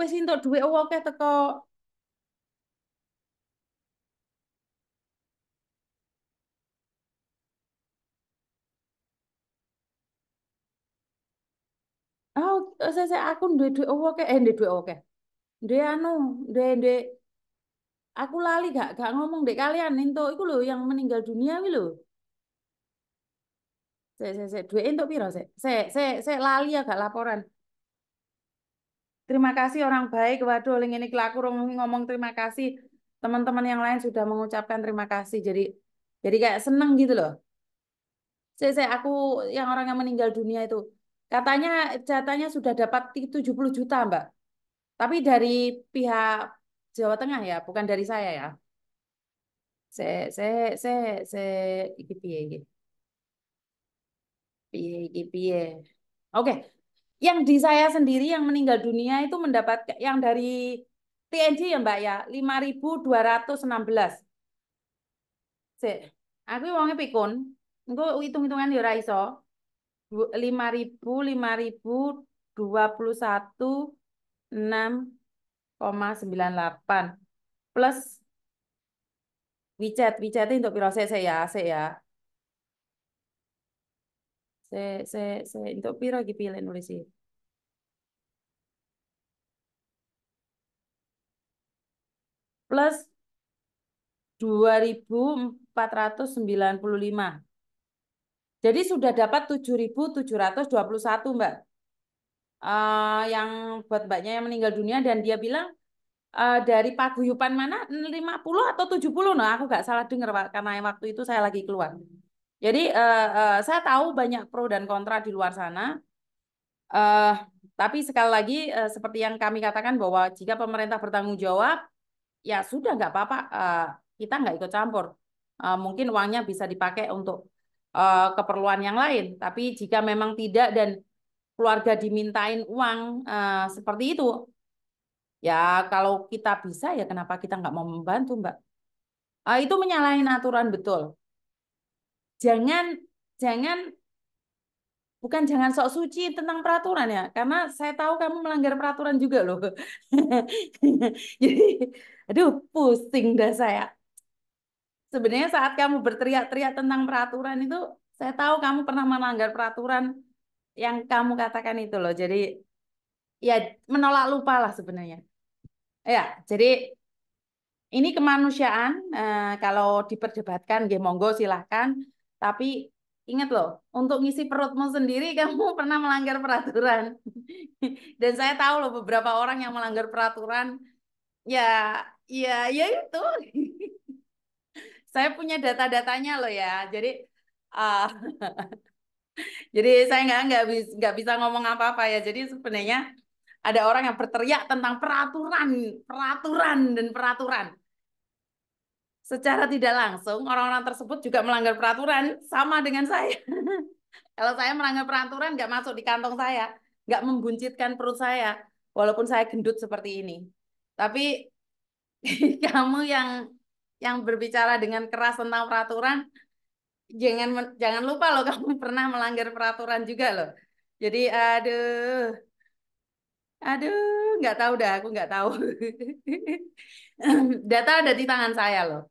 wis entuk dhuwit opo teko Oh, saya, saya aku dua dua oke akeh, eh duwe duwe opo akeh. Duwe anu, aku lali gak gak ngomong dek kalian ninto itu lo yang meninggal dunia wi lo saya saya saya duwe itu piro saya saya saya saya lali ya gak laporan terima kasih orang baik waduh ling ini kelaku ngomong terima kasih teman-teman yang lain sudah mengucapkan terima kasih jadi jadi kayak seneng gitu loh saya, saya aku yang orang yang meninggal dunia itu katanya jatahnya sudah dapat 70 juta mbak tapi dari pihak Jawa Tengah ya bukan dari saya ya saya saya saya saya piye piye oke yang di saya sendiri yang meninggal dunia itu mendapat yang dari TNC ya Mbak ya 5216. Sik. Aku uangnya pikun. Engko hitung-hitungan ya ora iso. 5000 5021 6,98 plus WeChat, WeChat untuk piro saya ya, saya ya. Se, se, se, untuk piro iki pilih nulis iki? Plus 2495. Jadi sudah dapat 7.721 Mbak. Uh, yang buat mbaknya yang meninggal dunia dan dia bilang uh, dari paguyupan mana 50 atau 70 nah aku nggak salah dengar Pak karena waktu itu saya lagi keluar. Jadi uh, uh, saya tahu banyak pro dan kontra di luar sana. Uh, tapi sekali lagi uh, seperti yang kami katakan bahwa jika pemerintah bertanggung jawab, ya sudah nggak apa-apa. Uh, kita nggak ikut campur. Uh, mungkin uangnya bisa dipakai untuk uh, keperluan yang lain. Tapi jika memang tidak dan keluarga dimintain uang uh, seperti itu, ya kalau kita bisa ya kenapa kita nggak mau membantu, Mbak? Uh, itu menyalahi aturan betul jangan jangan bukan jangan sok suci tentang peraturan ya, karena saya tahu kamu melanggar peraturan juga loh. Jadi, aduh pusing dah saya. Sebenarnya saat kamu berteriak-teriak tentang peraturan itu, saya tahu kamu pernah melanggar peraturan yang kamu katakan itu loh. Jadi, ya menolak lupa lah sebenarnya. Ya, jadi ini kemanusiaan. Eh, kalau diperdebatkan, ya monggo silahkan tapi ingat loh, untuk ngisi perutmu sendiri kamu pernah melanggar peraturan. Dan saya tahu loh beberapa orang yang melanggar peraturan ya ya ya itu. saya punya data-datanya loh ya. Jadi uh, jadi saya nggak nggak bisa nggak bisa ngomong apa-apa ya. Jadi sebenarnya ada orang yang berteriak tentang peraturan, peraturan dan peraturan secara tidak langsung orang-orang tersebut juga melanggar peraturan sama dengan saya. Kalau saya melanggar peraturan nggak masuk di kantong saya, nggak membuncitkan perut saya, walaupun saya gendut seperti ini. Tapi kamu yang yang berbicara dengan keras tentang peraturan, jangan jangan lupa loh kamu pernah melanggar peraturan juga loh. Jadi aduh, aduh nggak tahu dah aku nggak tahu. Data ada di tangan saya loh.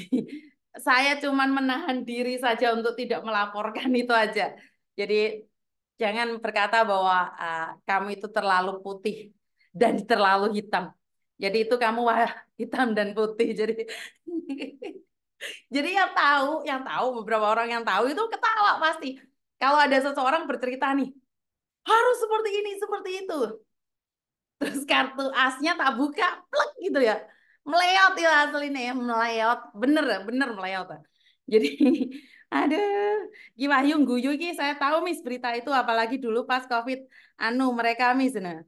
saya cuman menahan diri saja untuk tidak melaporkan itu aja. Jadi jangan berkata bahwa uh, kamu itu terlalu putih dan terlalu hitam. Jadi itu kamu wah hitam dan putih. Jadi jadi yang tahu, yang tahu beberapa orang yang tahu itu ketawa pasti. Kalau ada seseorang bercerita nih, harus seperti ini, seperti itu. Terus kartu asnya tak buka, plek gitu ya meleot ya aslinya ya meleot bener bener meleot jadi ada Wahyu guyu ki saya tahu mis berita itu apalagi dulu pas covid anu mereka mis nah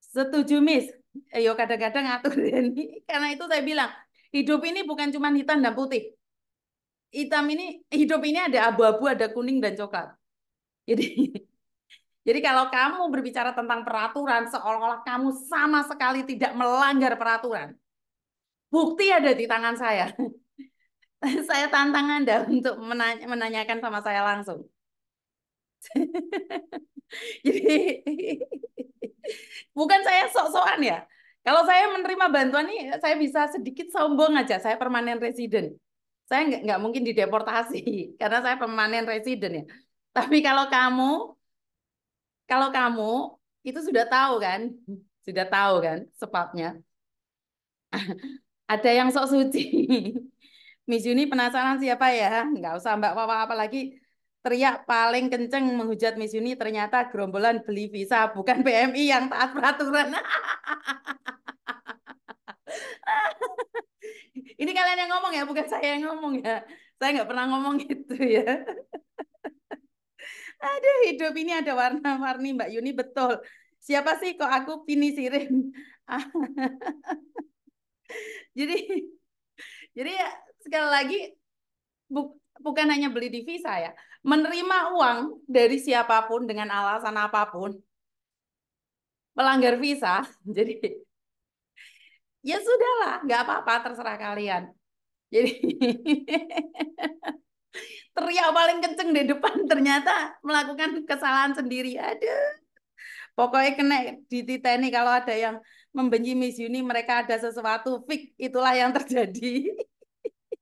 setuju mis yo kadang-kadang atur ini karena itu saya bilang hidup ini bukan cuma hitam dan putih hitam ini hidup ini ada abu-abu ada kuning dan coklat jadi jadi kalau kamu berbicara tentang peraturan seolah-olah kamu sama sekali tidak melanggar peraturan bukti ada di tangan saya. saya tantang Anda untuk menanya, menanyakan sama saya langsung. Jadi bukan saya sok-sokan ya. Kalau saya menerima bantuan nih, saya bisa sedikit sombong aja. Saya permanen resident. Saya nggak nggak mungkin dideportasi karena saya permanen resident ya. Tapi kalau kamu, kalau kamu itu sudah tahu kan, sudah tahu kan sebabnya. Ada yang sok suci. Miss Yuni penasaran siapa ya? Enggak usah Mbak Wawa apalagi teriak paling kenceng menghujat Miss Yuni ternyata gerombolan beli visa bukan PMI yang taat peraturan. Ini kalian yang ngomong ya, bukan saya yang ngomong ya. Saya nggak pernah ngomong gitu ya. Aduh, hidup ini ada warna-warni Mbak Yuni betul. Siapa sih kok aku pinisirin? jadi jadi ya, sekali lagi bu, bukan hanya beli divisa ya, menerima uang dari siapapun dengan alasan apapun melanggar visa. Jadi ya sudahlah, nggak apa-apa terserah kalian. Jadi teriak paling kenceng di depan ternyata melakukan kesalahan sendiri. Aduh. Pokoknya kena di titani kalau ada yang membenci Miss Uni mereka ada sesuatu fix itulah yang terjadi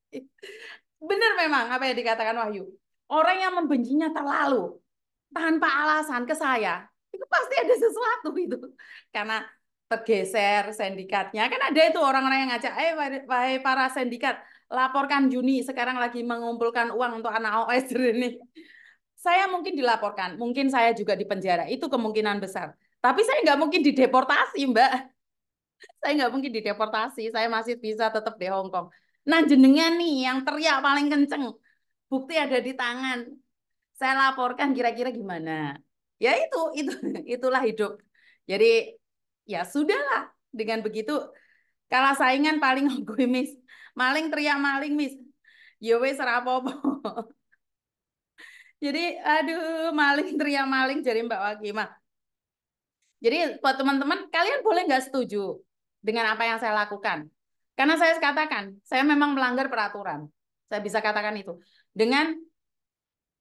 benar memang apa yang dikatakan Wahyu orang yang membencinya terlalu tanpa alasan ke saya itu pasti ada sesuatu itu karena tergeser sindikatnya kan ada itu orang-orang yang ngajak eh wahai para sindikat laporkan Juni sekarang lagi mengumpulkan uang untuk anak OS ini saya mungkin dilaporkan mungkin saya juga dipenjara itu kemungkinan besar tapi saya nggak mungkin dideportasi mbak saya nggak mungkin dideportasi, saya masih bisa tetap di Hong Kong. Nah jenengan nih yang teriak paling kenceng, bukti ada di tangan. Saya laporkan kira-kira gimana? Ya itu, itu itulah hidup. Jadi ya sudahlah dengan begitu kalah saingan paling gue mis, maling teriak maling mis, ya wes rapopo. Jadi aduh maling teriak maling jadi Mbak Wakimah. Jadi buat teman-teman, kalian boleh nggak setuju dengan apa yang saya lakukan. Karena saya katakan, saya memang melanggar peraturan. Saya bisa katakan itu. Dengan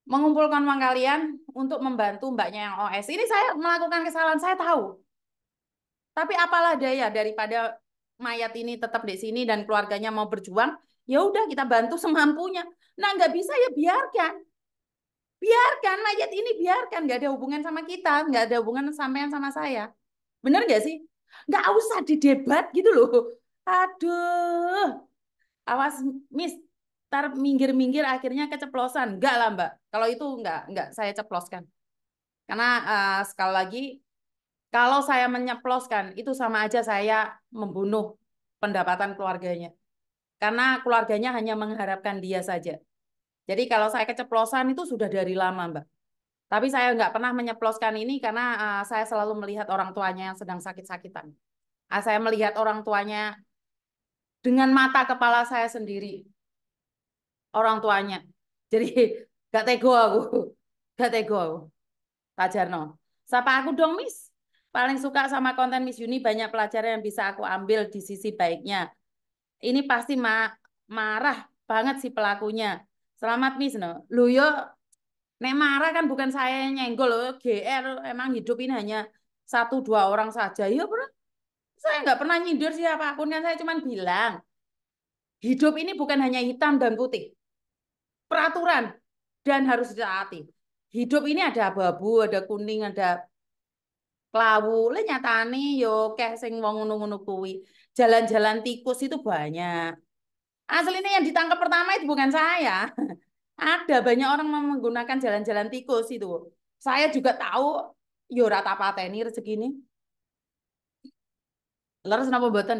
mengumpulkan uang kalian untuk membantu mbaknya yang OS. Ini saya melakukan kesalahan, saya tahu. Tapi apalah daya daripada mayat ini tetap di sini dan keluarganya mau berjuang, ya udah kita bantu semampunya. Nah nggak bisa ya biarkan. Biarkan mayat ini biarkan nggak ada hubungan sama kita, nggak ada hubungan sampean sama saya. Bener nggak sih? Nggak usah didebat gitu loh. Aduh. Awas, Miss. tar minggir-minggir akhirnya keceplosan. Enggak lah, Mbak. Kalau itu enggak, enggak saya ceploskan. Karena uh, sekali lagi, kalau saya menyeploskan, itu sama aja saya membunuh pendapatan keluarganya. Karena keluarganya hanya mengharapkan dia saja. Jadi kalau saya keceplosan itu sudah dari lama, Mbak. Tapi saya nggak pernah menyeploskan ini karena uh, saya selalu melihat orang tuanya yang sedang sakit-sakitan. Uh, saya melihat orang tuanya dengan mata kepala saya sendiri. Orang tuanya. Jadi gak tego aku. Gak tego aku. jarno. Sapa aku dong, Miss. Paling suka sama konten Miss Yuni banyak pelajaran yang bisa aku ambil di sisi baiknya. Ini pasti ma marah banget si pelakunya. Selamat Miss no. Lu yo Nek marah kan bukan saya yang nyenggol, loh, GR emang hidup ini hanya satu dua orang saja. Ya bro, saya nggak pernah nyindir pun kan saya cuma bilang hidup ini bukan hanya hitam dan putih. Peraturan dan harus ditaati. Hidup ini ada abu ada kuning, ada klawu. Lah nyatane yo keh sing wong ngono-ngono Jalan-jalan tikus itu banyak. Aslinya yang ditangkap pertama itu bukan saya. Ada banyak orang menggunakan jalan-jalan tikus itu. Saya juga tahu yo rata pateni ini. Lalu kenapa buatan.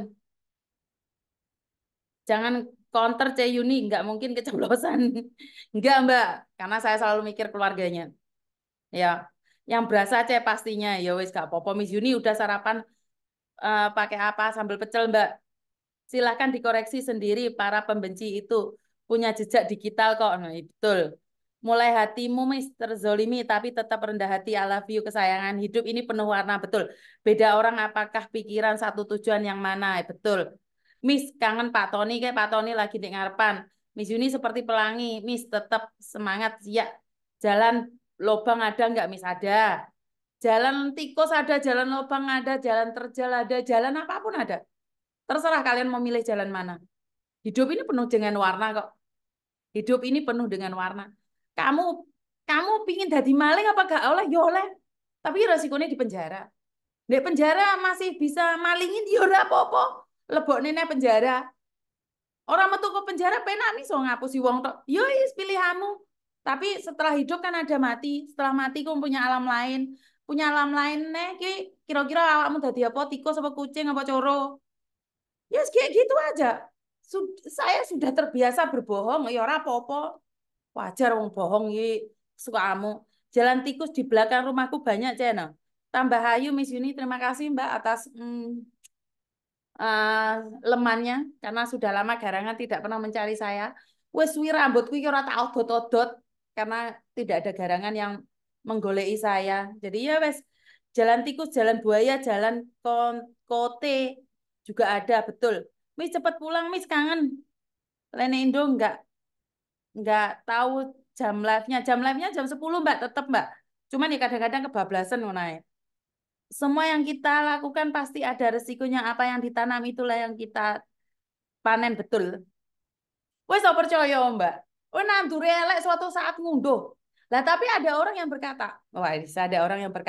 Jangan counter Cuyuni, nggak mungkin keceplosan. Nggak Mbak, karena saya selalu mikir keluarganya. Ya, yang berasa cey pastinya. Ya wis gak apa-apa Miss Yuni udah sarapan uh, pakai apa sambil pecel Mbak. Silahkan dikoreksi sendiri para pembenci itu punya jejak digital kok. Nah, betul. Mulai hatimu terzolimi tapi tetap rendah hati. I love you kesayangan. Hidup ini penuh warna. Betul. Beda orang apakah pikiran satu tujuan yang mana? Betul. Miss kangen Pak Tony kayak Pak Tony lagi di ngarepan. Miss Yuni seperti pelangi. Miss tetap semangat ya. Jalan lobang ada nggak Miss ada. Jalan tikus ada, jalan lobang ada, jalan terjal ada, jalan apapun ada. Terserah kalian memilih jalan mana. Hidup ini penuh dengan warna kok. Hidup ini penuh dengan warna. Kamu kamu pingin jadi maling apa gak oleh? Ya oleh. Tapi resikonya di penjara. Di penjara masih bisa malingin ya udah apa-apa. lebok nenek penjara. Orang metu ke penjara penak nih so ngapusi wong Ya, Yo is pilihanmu. Tapi setelah hidup kan ada mati. Setelah mati kamu punya alam lain. Punya alam lain nih kira kira-kira awakmu jadi apa tikus apa kucing apa coro. Ya yes, kayak gitu aja saya sudah terbiasa berbohong, ya ora apa-apa. Wajar wong bohong iki kamu Jalan tikus di belakang rumahku banyak, channel Tambah hayu Miss Yuni, terima kasih Mbak atas hmm, uh, lemannya karena sudah lama garangan tidak pernah mencari saya. Wes wi rambutku iki ora tak odot karena tidak ada garangan yang menggolei saya. Jadi ya wes jalan tikus, jalan buaya, jalan kon kote juga ada betul Miss cepet pulang, Miss kangen. Lene Indo enggak enggak tahu jam live-nya. Jam live-nya jam 10, Mbak, tetap, Mbak. Cuman ya kadang-kadang kebablasan ngono Semua yang kita lakukan pasti ada resikonya. Apa yang ditanam itulah yang kita panen betul. Wes so percaya, Mbak. Oh, nanti elek suatu saat ngunduh. Lah tapi ada orang yang berkata, wah, ada orang yang berkata